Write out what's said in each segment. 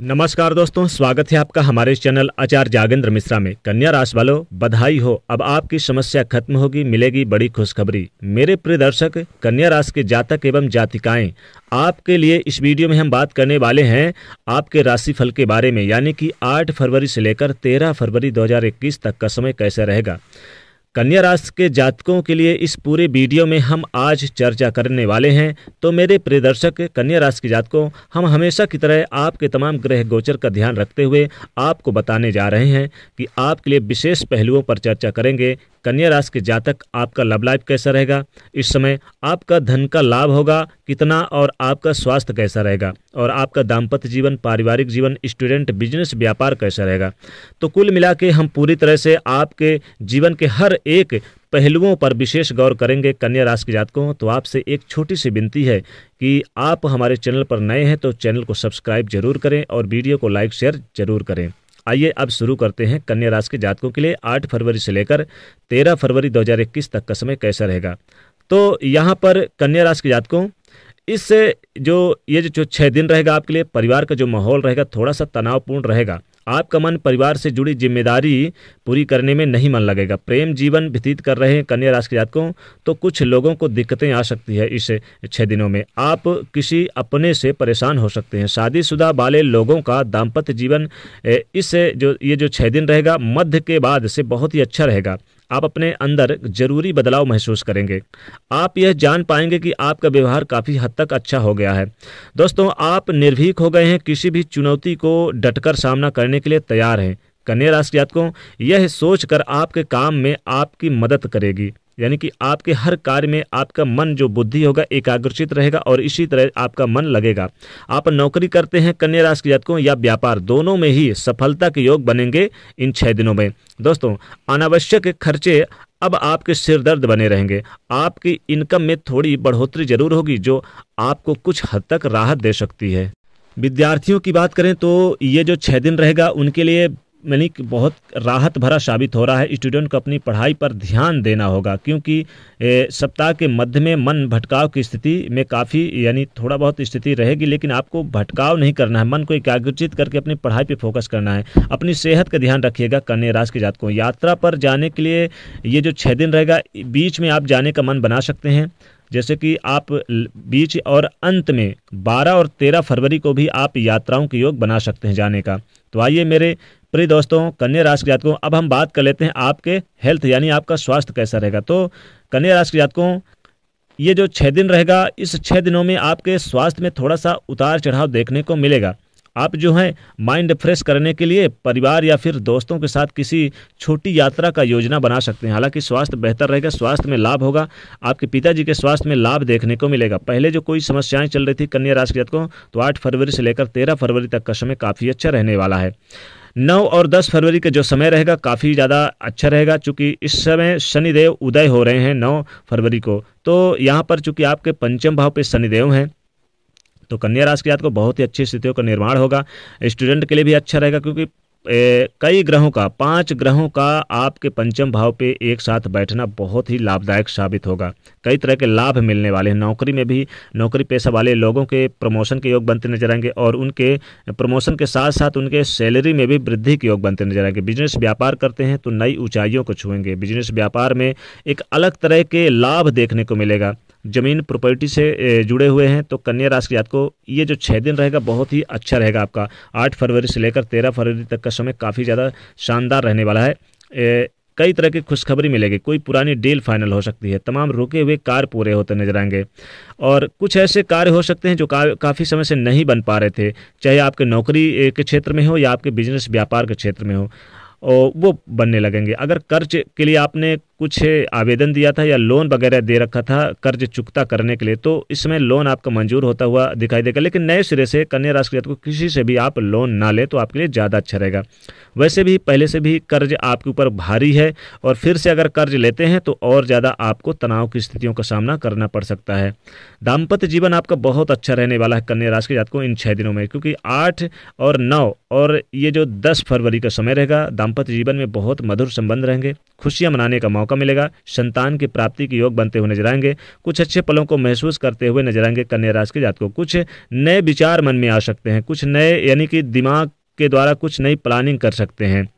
नमस्कार दोस्तों स्वागत है आपका हमारे चैनल आचार्य जागेंद्र मिश्रा में कन्या राशि वालों बधाई हो अब आपकी समस्या खत्म होगी मिलेगी बड़ी खुशखबरी मेरे प्रिय दर्शक कन्या राशि के जातक एवं जातिकाएं आपके लिए इस वीडियो में हम बात करने वाले हैं आपके राशिफल के बारे में यानी कि 8 फरवरी से लेकर 13 फरवरी 2021 तक का समय कैसे रहेगा कन्या राशि के जातकों के लिए इस पूरे वीडियो में हम आज चर्चा करने वाले हैं तो मेरे प्रिय दर्शक कन्या राशि के जातकों हम हमेशा की तरह आपके तमाम ग्रह गोचर का ध्यान रखते हुए आपको बताने जा रहे हैं कि आपके लिए विशेष पहलुओं पर चर्चा करेंगे कन्या राशि के जातक आपका लव लाइफ कैसा रहेगा इस समय आपका धन का लाभ होगा कितना और आपका स्वास्थ्य कैसा रहेगा और आपका दाम्पत्य जीवन पारिवारिक जीवन स्टूडेंट बिजनेस व्यापार कैसा रहेगा तो कुल मिला के हम पूरी तरह से आपके जीवन के हर एक पहलुओं पर विशेष गौर करेंगे कन्या राशि के जातकों तो आपसे एक छोटी सी विनती है कि आप हमारे चैनल पर नए हैं तो चैनल को सब्सक्राइब जरूर करें और वीडियो को लाइक शेयर जरूर करें आइए अब शुरू करते हैं कन्या राशि के जातकों के लिए आठ फरवरी से लेकर तेरह फरवरी 2021 तक का समय कैसा रहेगा तो यहाँ पर कन्या राशि के जातकों इससे जो ये जो छः दिन रहेगा आपके लिए परिवार का जो माहौल रहेगा थोड़ा सा तनावपूर्ण रहेगा आपका मन परिवार से जुड़ी जिम्मेदारी पूरी करने में नहीं मन लगेगा प्रेम जीवन व्यतीत कर रहे हैं कन्या राशि के जातकों तो कुछ लोगों को दिक्कतें आ सकती है इस छः दिनों में आप किसी अपने से परेशान हो सकते हैं शादीशुदा वाले लोगों का दाम्पत्य जीवन इस जो ये जो छः दिन रहेगा मध्य के बाद से बहुत ही अच्छा रहेगा आप अपने अंदर जरूरी बदलाव महसूस करेंगे आप यह जान पाएंगे कि आपका व्यवहार काफ़ी हद तक अच्छा हो गया है दोस्तों आप निर्भीक हो गए हैं किसी भी चुनौती को डटकर सामना करने के लिए तैयार हैं कन्या राशि जातकों यह सोचकर आपके काम में आपकी मदद करेगी यानी कि आपके हर कार्य में आपका मन जो बुद्धि होगा एकाग्रचित रहेगा और इसी तरह आपका मन लगेगा आप नौकरी करते हैं कन्या राशि के जातकों या व्यापार दोनों में ही सफलता के योग बनेंगे इन छह दिनों में दोस्तों अनावश्यक खर्चे अब आपके सिर दर्द बने रहेंगे आपकी इनकम में थोड़ी बढ़ोतरी जरूर होगी जो आपको कुछ हद तक राहत दे सकती है विद्यार्थियों की बात करें तो ये जो छः दिन रहेगा उनके लिए यानी कि बहुत राहत भरा साबित हो रहा है स्टूडेंट को अपनी पढ़ाई पर ध्यान देना होगा क्योंकि सप्ताह के मध्य में मन भटकाव की स्थिति में काफ़ी यानी थोड़ा बहुत स्थिति रहेगी लेकिन आपको भटकाव नहीं करना है मन को एकाग्रचित करके अपनी पढ़ाई पर फोकस करना है अपनी सेहत का ध्यान रखिएगा कन्या राशि के जात को यात्रा पर जाने के लिए ये जो छः दिन रहेगा बीच में आप जाने का मन बना सकते हैं जैसे कि आप बीच और अंत में 12 और 13 फरवरी को भी आप यात्राओं के योग बना सकते हैं जाने का तो आइए मेरे प्रिय दोस्तों कन्या राशि के जातकों अब हम बात कर लेते हैं आपके हेल्थ यानी आपका स्वास्थ्य कैसा रहेगा तो कन्या राशि के जातकों ये जो छः दिन रहेगा इस छः दिनों में आपके स्वास्थ्य में थोड़ा सा उतार चढ़ाव देखने को मिलेगा आप जो हैं माइंड फ्रेश करने के लिए परिवार या फिर दोस्तों के साथ किसी छोटी यात्रा का योजना बना सकते हैं हालांकि स्वास्थ्य बेहतर रहेगा स्वास्थ्य में लाभ होगा आपके पिताजी के स्वास्थ्य में लाभ देखने को मिलेगा पहले जो कोई समस्याएं चल रही थी कन्या राशि जातकों तो आठ फरवरी से लेकर तेरह फरवरी तक का समय काफ़ी अच्छा रहने वाला है नौ और दस फरवरी का जो समय रहेगा काफ़ी ज़्यादा अच्छा रहेगा चूँकि इस समय शनिदेव उदय हो रहे हैं नौ फरवरी को तो यहाँ पर चूँकि आपके पंचम भाव पे शनिदेव हैं तो कन्या राशि के जात को बहुत ही अच्छी स्थितियों का निर्माण होगा स्टूडेंट के लिए भी अच्छा रहेगा क्योंकि ए, कई ग्रहों का पांच ग्रहों का आपके पंचम भाव पे एक साथ बैठना बहुत ही लाभदायक साबित होगा कई तरह के लाभ मिलने वाले हैं नौकरी में भी नौकरी पेशा वाले लोगों के प्रमोशन के योग बनते नजर आएंगे और उनके प्रमोशन के साथ साथ उनके सैलरी में भी वृद्धि के योग बनते नजर आएंगे बिजनेस व्यापार करते हैं तो नई ऊंचाइयों को छुएंगे बिजनेस व्यापार में एक अलग तरह के लाभ देखने को मिलेगा ज़मीन प्रॉपर्टी से जुड़े हुए हैं तो कन्या राशि के जातकों ये जो छः दिन रहेगा बहुत ही अच्छा रहेगा आपका आठ फरवरी से लेकर तेरह फरवरी तक का समय काफ़ी ज़्यादा शानदार रहने वाला है कई तरह की खुशखबरी मिलेगी कोई पुरानी डील फाइनल हो सकती है तमाम रुके हुए कार्य पूरे होते नजर आएंगे और कुछ ऐसे कार्य हो सकते हैं जो का काफ़ी समय से नहीं बन पा रहे थे चाहे आपके नौकरी के क्षेत्र में हो या आपके बिजनेस व्यापार के क्षेत्र में हो और वो बनने लगेंगे अगर कर्ज के लिए आपने कुछ आवेदन दिया था या लोन वगैरह दे रखा था कर्ज चुकता करने के लिए तो इसमें लोन आपका मंजूर होता हुआ दिखाई देगा लेकिन नए सिरे से कन्या राशि को किसी से भी आप लोन ना लें तो आपके लिए ज़्यादा अच्छा रहेगा वैसे भी पहले से भी कर्ज आपके ऊपर भारी है और फिर से अगर कर्ज लेते हैं तो और ज़्यादा आपको तनाव की स्थितियों का सामना करना पड़ सकता है दाम्पत्य जीवन आपका बहुत अच्छा रहने वाला है कन्या राशि के जात को इन छः दिनों में क्योंकि आठ और नौ और ये जो दस फरवरी का समय रहेगा दाम्पत्य जीवन में बहुत मधुर संबंध रहेंगे खुशियाँ मनाने का मौका मौका मिलेगा संतान की प्राप्ति के योग बनते हुए नजर आएंगे कुछ अच्छे पलों को महसूस करते हुए नजर आएंगे कन्या राशि के जात को कुछ नए विचार मन में आ सकते हैं कुछ नए यानी कि दिमाग के द्वारा कुछ नई प्लानिंग कर सकते हैं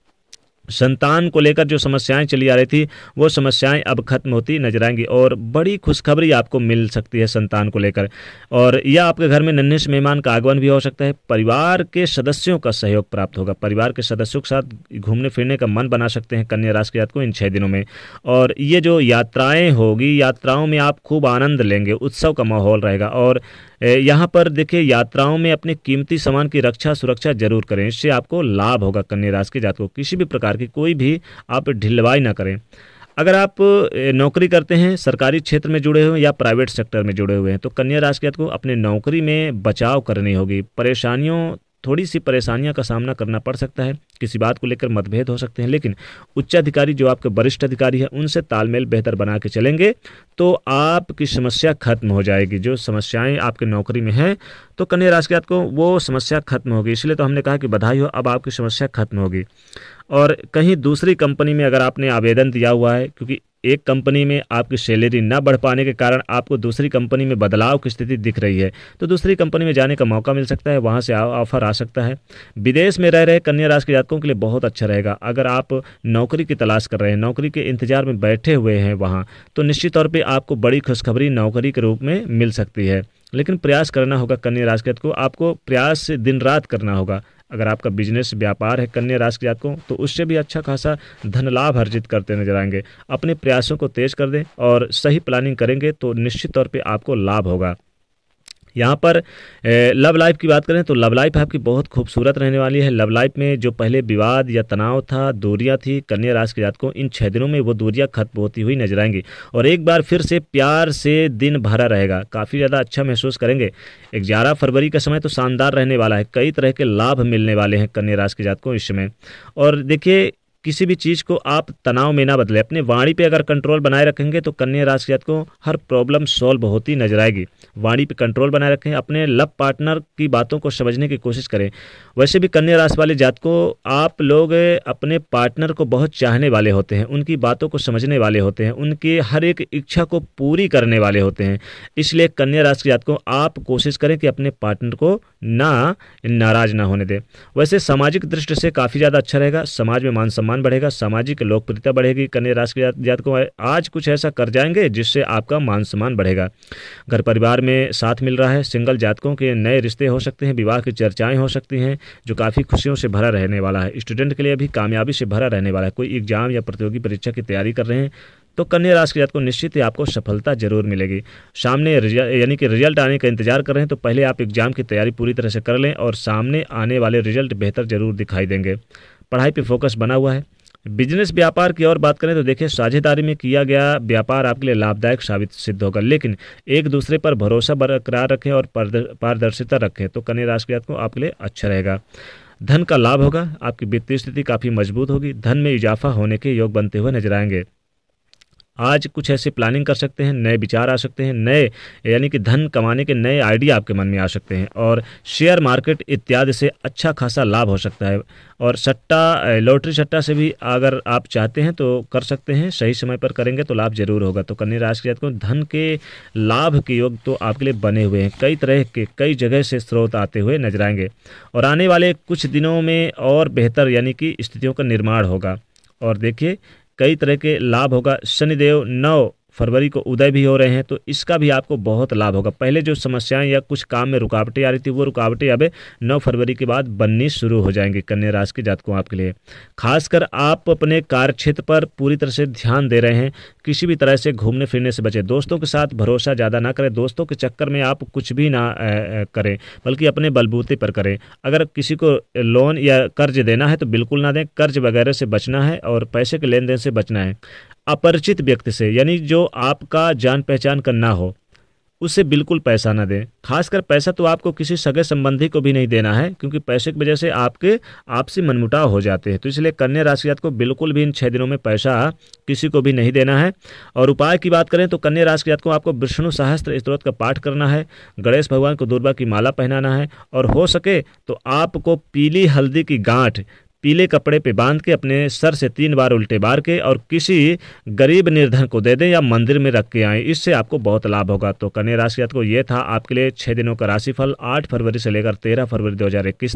संतान को लेकर जो समस्याएं चली आ रही थी वो समस्याएं अब खत्म होती नजर आएंगी और बड़ी खुशखबरी आपको मिल सकती है संतान को लेकर और यह आपके घर में नन्हे से मेहमान का आगमन भी हो सकता है परिवार के सदस्यों का सहयोग प्राप्त होगा परिवार के सदस्यों के साथ घूमने फिरने का मन बना सकते हैं कन्या राशि के जात को इन छः दिनों में और ये जो यात्राएँ होगी यात्राओं में आप खूब आनंद लेंगे उत्सव का माहौल रहेगा और यहाँ पर देखिए यात्राओं में अपने कीमती सामान की रक्षा सुरक्षा जरूर करें इससे आपको लाभ होगा कन्या राशि के जात को किसी भी प्रकार की कोई भी आप ढिलवाई ना करें अगर आप नौकरी करते हैं सरकारी क्षेत्र में जुड़े हुए या प्राइवेट सेक्टर में जुड़े हुए हैं तो कन्या राशि को अपने नौकरी में बचाव करनी होगी परेशानियों थोड़ी सी परेशानियां का सामना करना पड़ सकता है किसी बात को लेकर मतभेद हो सकते हैं लेकिन उच्चाधिकारी जो आपके वरिष्ठ अधिकारी हैं उनसे तालमेल बेहतर बना के चलेंगे तो आपकी समस्या खत्म हो जाएगी जो समस्याएं आपके नौकरी में हैं तो कन्या राशि के को वो समस्या खत्म होगी इसलिए तो हमने कहा कि बधाई हो अब आपकी समस्या खत्म होगी और कहीं दूसरी कंपनी में अगर आपने आवेदन दिया हुआ है क्योंकि एक कंपनी में आपकी सैलरी न बढ़ पाने के कारण आपको दूसरी कंपनी में बदलाव की स्थिति दिख रही है तो दूसरी कंपनी में जाने का मौका मिल सकता है वहाँ से ऑफर आ सकता है विदेश में रह रहे कन्या राशि के जातकों के लिए बहुत अच्छा रहेगा अगर आप नौकरी की तलाश कर रहे हैं नौकरी के इंतजार में बैठे हुए हैं वहाँ तो निश्चित तौर पर आपको बड़ी खुशखबरी नौकरी के रूप में मिल सकती है लेकिन प्रयास करना होगा कन्या राशि को आपको प्रयास दिन रात करना होगा अगर आपका बिजनेस व्यापार है कन्या राशि के जातकों तो उससे भी अच्छा खासा धन लाभ अर्जित करते नजर आएंगे अपने प्रयासों को तेज कर दें और सही प्लानिंग करेंगे तो निश्चित तौर पर आपको लाभ होगा यहाँ पर लव लाइफ की बात करें तो लव लाइफ आपकी बहुत खूबसूरत रहने वाली है लव लाइफ में जो पहले विवाद या तनाव था दूरियाँ थी कन्या राशि के जातकों इन छः दिनों में वो दूरियाँ खत्म होती हुई नजर आएंगी और एक बार फिर से प्यार से दिन भरा रहेगा काफ़ी ज़्यादा अच्छा महसूस करेंगे ग्यारह फरवरी का समय तो शानदार रहने वाला है कई तरह के लाभ मिलने वाले हैं कन्या राशि के जातकों इस समय और देखिए किसी भी चीज़ को आप तनाव में ना बदले अपने वाणी पे अगर कंट्रोल बनाए रखेंगे तो कन्या राशि जात को हर प्रॉब्लम सॉल्व होती नजर आएगी वाणी पे कंट्रोल बनाए रखें अपने लव पार्टनर की बातों को समझने की कोशिश करें वैसे भी कन्या राशि वाले जात को आप लोग अपने पार्टनर को बहुत चाहने वाले होते हैं उनकी बातों को समझने वाले होते हैं उनकी हर एक इच्छा को पूरी करने वाले होते हैं इसलिए कन्या राशि की जात को आप कोशिश करें कि अपने पार्टनर को ना नाराज ना होने दें वैसे सामाजिक दृष्टि से काफ़ी ज़्यादा अच्छा रहेगा समाज में मान सम्मान सम्मान बढ़ेगा सामाजिक लोकप्रियता बढ़ेगी कन्या राशि जात आज कुछ ऐसा कर जाएंगे जिससे आपका मान सम्मान बढ़ेगा घर परिवार में साथ मिल रहा है सिंगल जातकों के नए रिश्ते हो सकते हैं विवाह की चर्चाएं हो सकती हैं जो काफ़ी खुशियों से भरा रहने वाला है स्टूडेंट के लिए भी कामयाबी से भरा रहने वाला है कोई एग्जाम या प्रतियोगी परीक्षा की तैयारी कर रहे हैं तो कन्या राशि के जात को निश्चित ही आपको सफलता जरूर मिलेगी सामने यानी कि रिजल्ट आने का इंतजार कर रहे हैं तो पहले आप एग्जाम की तैयारी पूरी तरह से कर लें और सामने आने वाले रिजल्ट बेहतर जरूर दिखाई देंगे पढ़ाई पे फोकस बना हुआ है बिजनेस व्यापार की और बात करें तो देखिए साझेदारी में किया गया व्यापार आपके लिए लाभदायक साबित सिद्ध होगा लेकिन एक दूसरे पर भरोसा बरकरार रखें और पारदर्शिता रखें तो कन्या राशि को आपके लिए अच्छा रहेगा धन का लाभ होगा आपकी वित्तीय स्थिति काफ़ी मजबूत होगी धन में इजाफा होने के योग बनते हुए नजर आएंगे आज कुछ ऐसे प्लानिंग कर सकते हैं नए विचार आ सकते हैं नए यानी कि धन कमाने के नए आइडिया आपके मन में आ सकते हैं और शेयर मार्केट इत्यादि से अच्छा खासा लाभ हो सकता है और सट्टा लॉटरी सट्टा से भी अगर आप चाहते हैं तो कर सकते हैं सही समय पर करेंगे तो लाभ जरूर होगा तो कन्या राशि के जातकों धन के लाभ के योग तो आपके लिए बने हुए हैं कई तरह के कई जगह से स्रोत आते हुए नजर आएंगे और आने वाले कुछ दिनों में और बेहतर यानी कि स्थितियों का निर्माण होगा और देखिए कई तरह के लाभ होगा शनिदेव नौ फरवरी को उदय भी हो रहे हैं तो इसका भी आपको बहुत लाभ होगा पहले जो समस्याएं या कुछ काम में रुकावटें आ रही थी वो रुकावटें अब नौ फरवरी के बाद बननी शुरू हो जाएंगी कन्या राशि के जातकों आपके लिए खासकर आप अपने कार्य क्षेत्र पर पूरी तरह से ध्यान दे रहे हैं किसी भी तरह से घूमने फिरने से बचें दोस्तों के साथ भरोसा ज़्यादा ना करें दोस्तों के चक्कर में आप कुछ भी ना करें बल्कि अपने बलबूते पर करें अगर किसी को लोन या कर्ज देना है तो बिल्कुल ना दें कर्ज वगैरह से बचना है और पैसे के लेन देन से बचना है अपरिचित व्यक्ति से यानी जो आपका जान पहचान का ना हो उससे बिल्कुल पैसा ना दें खासकर पैसा तो आपको किसी सगे संबंधी को भी नहीं देना है क्योंकि पैसे की वजह से आपके आपसी मनमुटाव हो जाते हैं तो इसलिए कन्या राशि जात को बिल्कुल भी इन छः दिनों में पैसा किसी को भी नहीं देना है और उपाय की बात करें तो कन्या राशि जात को आपको विष्णु सहस्त्र स्त्रोत का पाठ करना है गणेश भगवान को दुर्बा की माला पहनाना है और हो सके तो आपको पीली हल्दी की गांठ पीले कपड़े पे बांध के अपने सर से तीन बार उल्टे बार के और किसी गरीब निर्धन को दे दें या मंदिर में रख के आए इससे आपको बहुत लाभ होगा तो कन्या राशि को तो ये था आपके लिए छः दिनों का राशिफल आठ फरवरी से लेकर तेरह फरवरी दो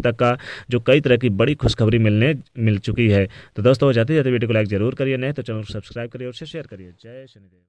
तक का जो कई तरह की बड़ी खुशखबरी मिलने मिल चुकी है तो दोस्तों जाते जाते वीडियो को लाइक जरूर करिए नए तो चैनल को सब्सक्राइब करिए और शेयर करिए जय शनिदेव